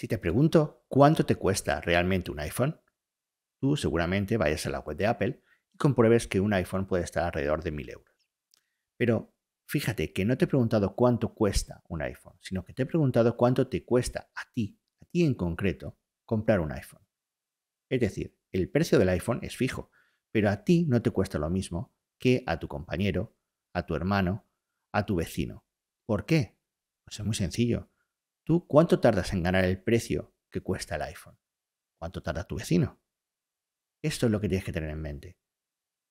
Si te pregunto cuánto te cuesta realmente un iPhone, tú seguramente vayas a la web de Apple y compruebes que un iPhone puede estar alrededor de 1.000 euros. Pero fíjate que no te he preguntado cuánto cuesta un iPhone, sino que te he preguntado cuánto te cuesta a ti, a ti en concreto, comprar un iPhone. Es decir, el precio del iPhone es fijo, pero a ti no te cuesta lo mismo que a tu compañero, a tu hermano, a tu vecino. ¿Por qué? Pues es muy sencillo, ¿Tú cuánto tardas en ganar el precio que cuesta el iPhone? ¿Cuánto tarda tu vecino? Esto es lo que tienes que tener en mente.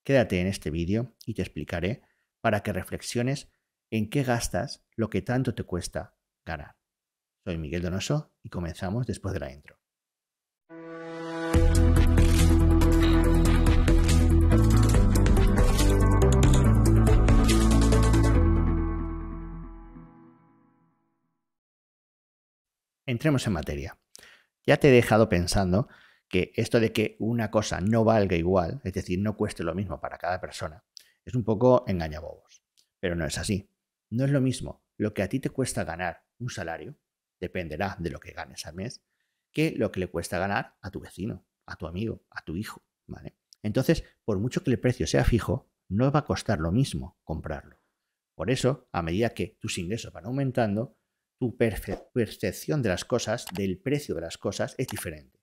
Quédate en este vídeo y te explicaré para que reflexiones en qué gastas lo que tanto te cuesta ganar. Soy Miguel Donoso y comenzamos después de la intro. entremos en materia. Ya te he dejado pensando que esto de que una cosa no valga igual, es decir, no cueste lo mismo para cada persona, es un poco engañabobos. Pero no es así. No es lo mismo lo que a ti te cuesta ganar un salario, dependerá de lo que ganes al mes, que lo que le cuesta ganar a tu vecino, a tu amigo, a tu hijo. ¿vale? Entonces, por mucho que el precio sea fijo, no va a costar lo mismo comprarlo. Por eso, a medida que tus ingresos van aumentando, tu percepción de las cosas, del precio de las cosas, es diferente.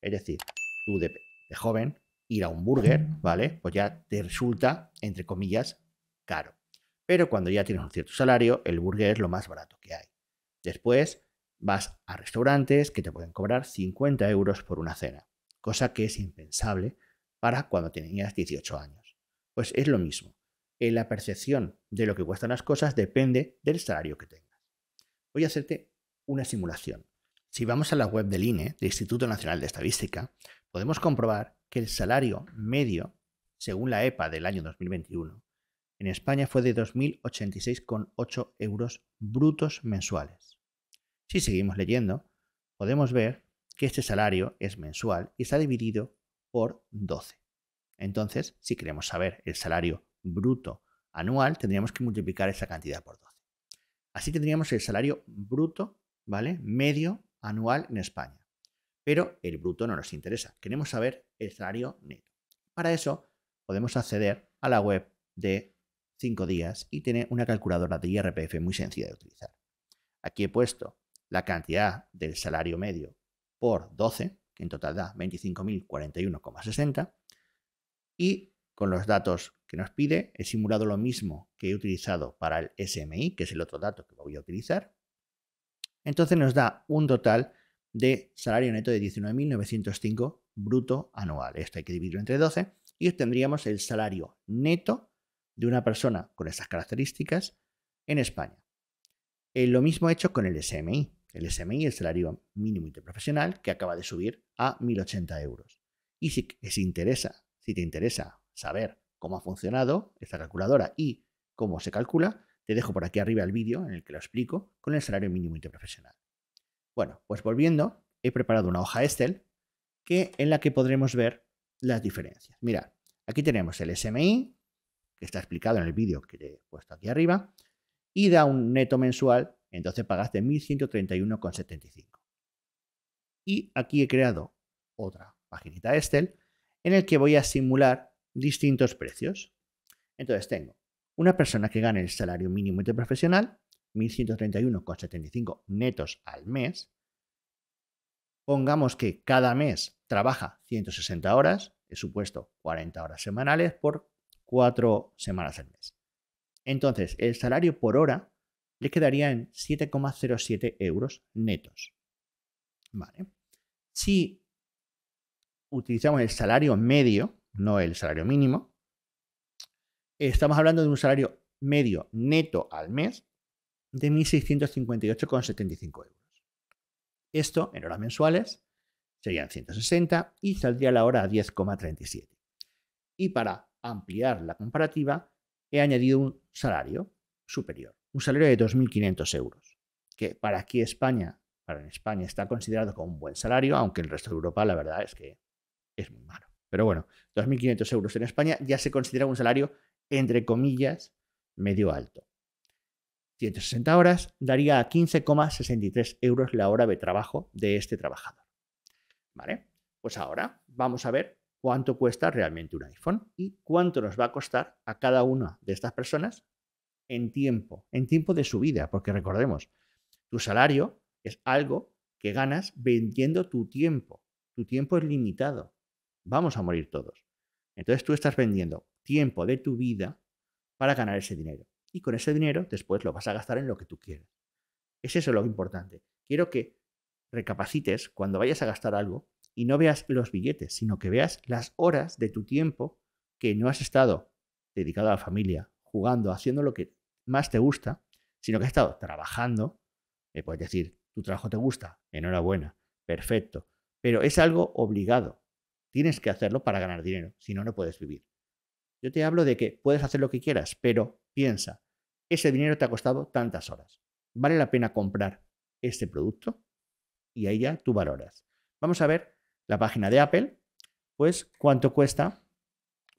Es decir, tú de, joven ir a un burger, ¿vale? Pues ya te resulta, entre comillas, caro. Pero cuando ya tienes un cierto salario, el burger es lo más barato que hay. Después vas a restaurantes que te pueden cobrar 50 euros por una cena, cosa que es impensable para cuando tenías 18 años. Pues es lo mismo. Eh, la percepción de lo que cuestan las cosas depende del salario que tengas voy a hacerte una simulación. Si vamos a la web del INE, del Instituto Nacional de Estadística, podemos comprobar que el salario medio, según la EPA del año 2021, en España fue de 2.086,8 euros brutos mensuales. Si seguimos leyendo, podemos ver que este salario es mensual y está dividido por 12. Entonces, si queremos saber el salario bruto anual, tendríamos que multiplicar esa cantidad por 12. Así tendríamos el salario bruto, ¿vale? Medio anual en España. Pero el bruto no nos interesa. Queremos saber el salario neto. Para eso podemos acceder a la web de 5 días y tiene una calculadora de IRPF muy sencilla de utilizar. Aquí he puesto la cantidad del salario medio por 12, que en total da 25.041,60, y con los datos que nos pide. He simulado lo mismo que he utilizado para el SMI, que es el otro dato que voy a utilizar. Entonces nos da un total de salario neto de 19.905 bruto anual. Esto hay que dividirlo entre 12 y obtendríamos el salario neto de una persona con estas características en España. Eh, lo mismo he hecho con el SMI. El SMI, el salario mínimo interprofesional, que acaba de subir a 1.080 euros. Y si, interesa, si te interesa saber cómo ha funcionado esta calculadora y cómo se calcula, te dejo por aquí arriba el vídeo en el que lo explico con el salario mínimo interprofesional. Bueno, pues volviendo, he preparado una hoja Excel que, en la que podremos ver las diferencias. Mira, aquí tenemos el SMI, que está explicado en el vídeo que te he puesto aquí arriba, y da un neto mensual, entonces pagaste 1.131,75. Y aquí he creado otra página Excel en el que voy a simular distintos precios. Entonces tengo una persona que gana el salario mínimo interprofesional, 1.131,75 netos al mes. Pongamos que cada mes trabaja 160 horas, he supuesto 40 horas semanales por 4 semanas al mes. Entonces, el salario por hora le quedaría en 7,07 euros netos. Vale. Si utilizamos el salario medio, no el salario mínimo. Estamos hablando de un salario medio neto al mes de 1.658,75 euros. Esto en horas mensuales serían 160 y saldría la hora a 10,37. Y para ampliar la comparativa, he añadido un salario superior, un salario de 2.500 euros, que para aquí España, para en España está considerado como un buen salario, aunque en el resto de Europa la verdad es que es muy malo. Pero bueno, 2.500 euros en España ya se considera un salario, entre comillas, medio alto. 160 horas daría a 15,63 euros la hora de trabajo de este trabajador. ¿Vale? Pues ahora vamos a ver cuánto cuesta realmente un iPhone y cuánto nos va a costar a cada una de estas personas en tiempo, en tiempo de su vida, porque recordemos, tu salario es algo que ganas vendiendo tu tiempo. Tu tiempo es limitado. Vamos a morir todos. Entonces tú estás vendiendo tiempo de tu vida para ganar ese dinero. Y con ese dinero después lo vas a gastar en lo que tú quieras. Es eso lo importante. Quiero que recapacites cuando vayas a gastar algo y no veas los billetes, sino que veas las horas de tu tiempo que no has estado dedicado a la familia, jugando, haciendo lo que más te gusta, sino que has estado trabajando. Me eh, puedes decir, tu trabajo te gusta, enhorabuena, perfecto, pero es algo obligado. Tienes que hacerlo para ganar dinero, si no, no puedes vivir. Yo te hablo de que puedes hacer lo que quieras, pero piensa, ese dinero te ha costado tantas horas. ¿Vale la pena comprar este producto? Y ahí ya tú valoras. Vamos a ver la página de Apple, pues cuánto cuesta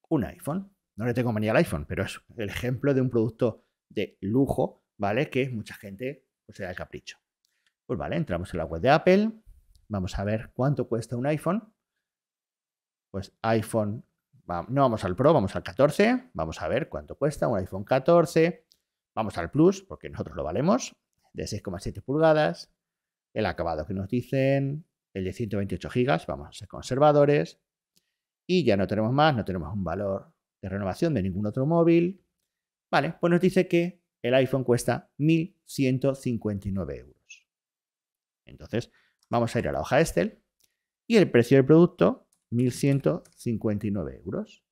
un iPhone. No le tengo manía al iPhone, pero es el ejemplo de un producto de lujo, ¿vale? Que mucha gente se pues, da el capricho. Pues vale, entramos en la web de Apple, vamos a ver cuánto cuesta un iPhone pues iPhone, no vamos al Pro, vamos al 14, vamos a ver cuánto cuesta un iPhone 14, vamos al Plus, porque nosotros lo valemos, de 6,7 pulgadas, el acabado que nos dicen, el de 128 gigas, vamos a ser conservadores, y ya no tenemos más, no tenemos un valor de renovación de ningún otro móvil. Vale, pues nos dice que el iPhone cuesta 1.159 euros. Entonces, vamos a ir a la hoja Excel y el precio del producto 1.159 euros.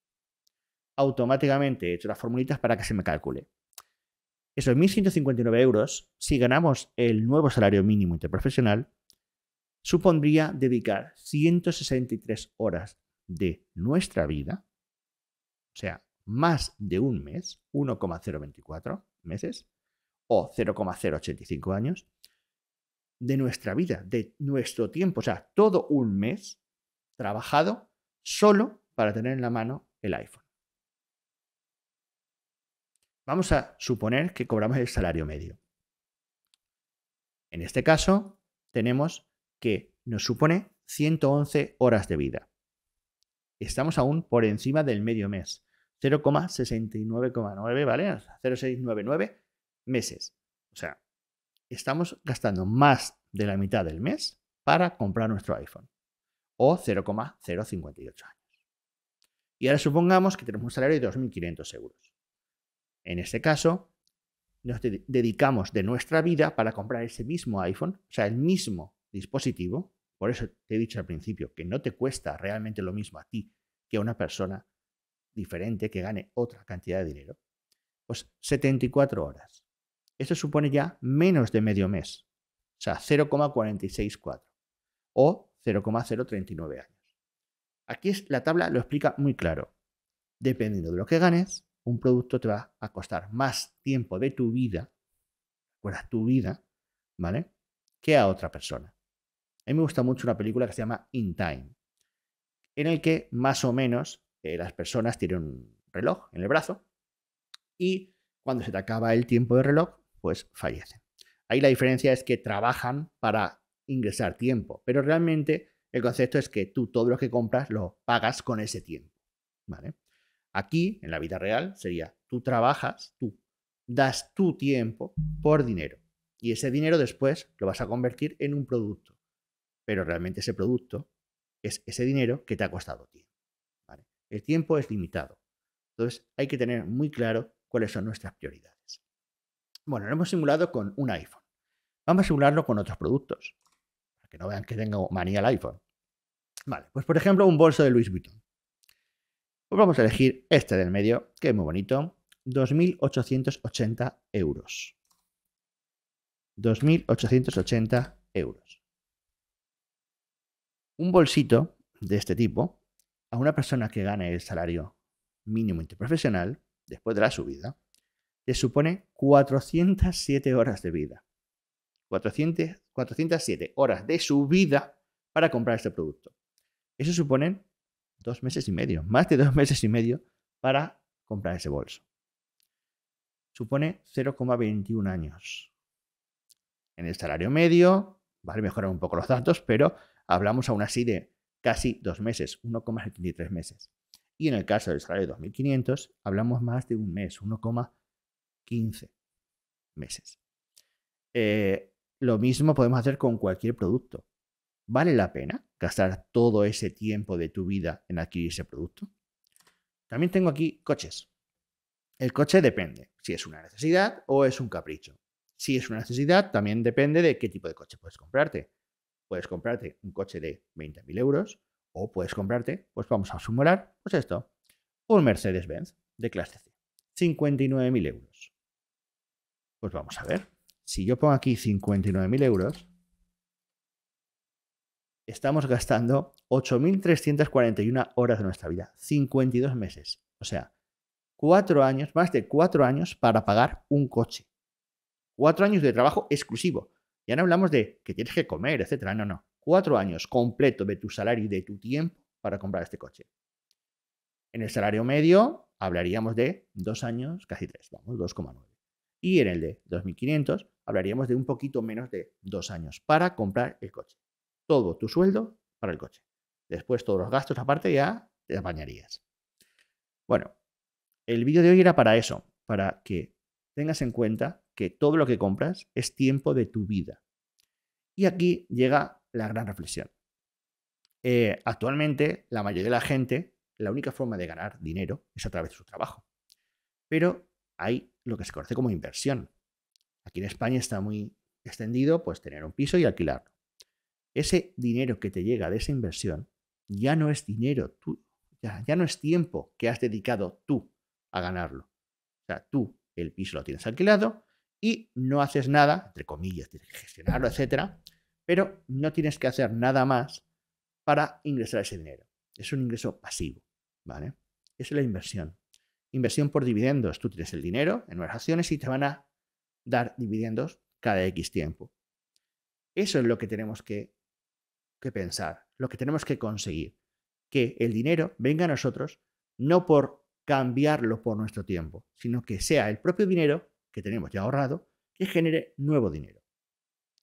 Automáticamente he hecho las formulitas para que se me calcule. Esos 1.159 euros, si ganamos el nuevo salario mínimo interprofesional, supondría dedicar 163 horas de nuestra vida, o sea, más de un mes, 1,024 meses o 0,085 años, de nuestra vida, de nuestro tiempo, o sea, todo un mes trabajado solo para tener en la mano el iPhone. Vamos a suponer que cobramos el salario medio. En este caso, tenemos que nos supone 111 horas de vida. Estamos aún por encima del medio mes, 0,69,9, ¿vale? 0,699 meses. O sea, estamos gastando más de la mitad del mes para comprar nuestro iPhone o 0,058 años. Y ahora supongamos que tenemos un salario de 2.500 euros. En este caso, nos dedicamos de nuestra vida para comprar ese mismo iPhone, o sea, el mismo dispositivo. Por eso te he dicho al principio que no te cuesta realmente lo mismo a ti que a una persona diferente que gane otra cantidad de dinero. Pues 74 horas. Eso supone ya menos de medio mes, o sea, 0,464 o 0,039 años. Aquí la tabla lo explica muy claro. Dependiendo de lo que ganes, un producto te va a costar más tiempo de tu vida, fuera tu vida, ¿vale? Que a otra persona. A mí me gusta mucho una película que se llama In Time, en el que más o menos eh, las personas tienen un reloj en el brazo y cuando se te acaba el tiempo de reloj, pues fallecen. Ahí la diferencia es que trabajan para ingresar tiempo, pero realmente el concepto es que tú todo lo que compras lo pagas con ese tiempo. ¿vale? Aquí, en la vida real, sería tú trabajas, tú das tu tiempo por dinero y ese dinero después lo vas a convertir en un producto, pero realmente ese producto es ese dinero que te ha costado tiempo. El tiempo es limitado, entonces hay que tener muy claro cuáles son nuestras prioridades. Bueno, lo hemos simulado con un iPhone. Vamos a simularlo con otros productos que no vean que tengo manía al iPhone. Vale, pues por ejemplo, un bolso de Louis Vuitton. Pues vamos a elegir este del medio, que es muy bonito. 2.880 euros. 2.880 euros. Un bolsito de este tipo, a una persona que gane el salario mínimo interprofesional, después de la subida, le supone 407 horas de vida. 400, 407 horas de su vida para comprar este producto. Eso supone dos meses y medio, más de dos meses y medio para comprar ese bolso. Supone 0,21 años. En el salario medio, vale, mejorar un poco los datos, pero hablamos aún así de casi dos meses, 1,73 meses. Y en el caso del salario de 2.500, hablamos más de un mes, 1,15 meses. Eh, lo mismo podemos hacer con cualquier producto. ¿Vale la pena gastar todo ese tiempo de tu vida en adquirir ese producto? También tengo aquí coches. El coche depende si es una necesidad o es un capricho. Si es una necesidad, también depende de qué tipo de coche puedes comprarte. Puedes comprarte un coche de 20.000 euros o puedes comprarte, pues vamos a sumar, pues esto, un Mercedes-Benz de clase C. 59.000 euros. Pues vamos a ver si yo pongo aquí 59.000 euros, estamos gastando 8.341 horas de nuestra vida, 52 meses. O sea, cuatro años, más de cuatro años para pagar un coche. Cuatro años de trabajo exclusivo. Ya no hablamos de que tienes que comer, etcétera. No, no. Cuatro años completo de tu salario y de tu tiempo para comprar este coche. En el salario medio hablaríamos de dos años, casi tres, vamos, 2,9 y en el de 2.500 hablaríamos de un poquito menos de dos años para comprar el coche. Todo tu sueldo para el coche. Después todos los gastos aparte ya te apañarías. Bueno, el vídeo de hoy era para eso, para que tengas en cuenta que todo lo que compras es tiempo de tu vida. Y aquí llega la gran reflexión. Eh, actualmente, la mayoría de la gente, la única forma de ganar dinero es a través de su trabajo. Pero hay lo que se conoce como inversión. Aquí en España está muy extendido, pues tener un piso y alquilarlo. Ese dinero que te llega de esa inversión ya no es dinero tú, ya, ya no es tiempo que has dedicado tú a ganarlo. O sea, tú el piso lo tienes alquilado y no haces nada, entre comillas, tienes que gestionarlo, etcétera, pero no tienes que hacer nada más para ingresar ese dinero. Es un ingreso pasivo, ¿vale? Esa es la inversión. Inversión por dividendos. Tú tienes el dinero en unas acciones y te van a dar dividendos cada X tiempo. Eso es lo que tenemos que, que pensar, lo que tenemos que conseguir. Que el dinero venga a nosotros no por cambiarlo por nuestro tiempo, sino que sea el propio dinero que tenemos ya ahorrado que genere nuevo dinero.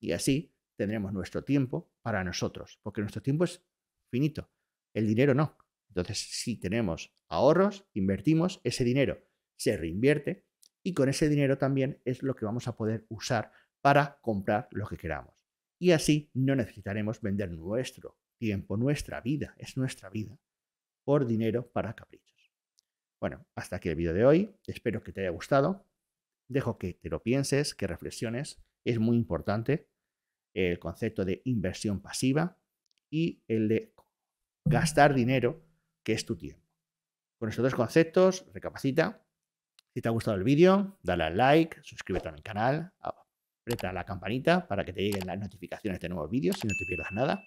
Y así tendremos nuestro tiempo para nosotros, porque nuestro tiempo es finito, el dinero no. Entonces, si tenemos ahorros, invertimos ese dinero, se reinvierte y con ese dinero también es lo que vamos a poder usar para comprar lo que queramos. Y así no necesitaremos vender nuestro tiempo, nuestra vida, es nuestra vida, por dinero para caprichos. Bueno, hasta aquí el vídeo de hoy, espero que te haya gustado, dejo que te lo pienses, que reflexiones, es muy importante el concepto de inversión pasiva y el de gastar dinero que es tu tiempo. Con estos dos conceptos, recapacita. Si te ha gustado el vídeo, dale al like, suscríbete a mi canal, aprieta la campanita para que te lleguen las notificaciones de nuevos vídeos si no te pierdas nada.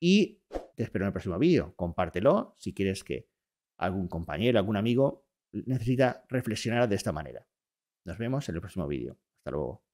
Y te espero en el próximo vídeo. Compártelo si quieres que algún compañero, algún amigo necesita reflexionar de esta manera. Nos vemos en el próximo vídeo. Hasta luego.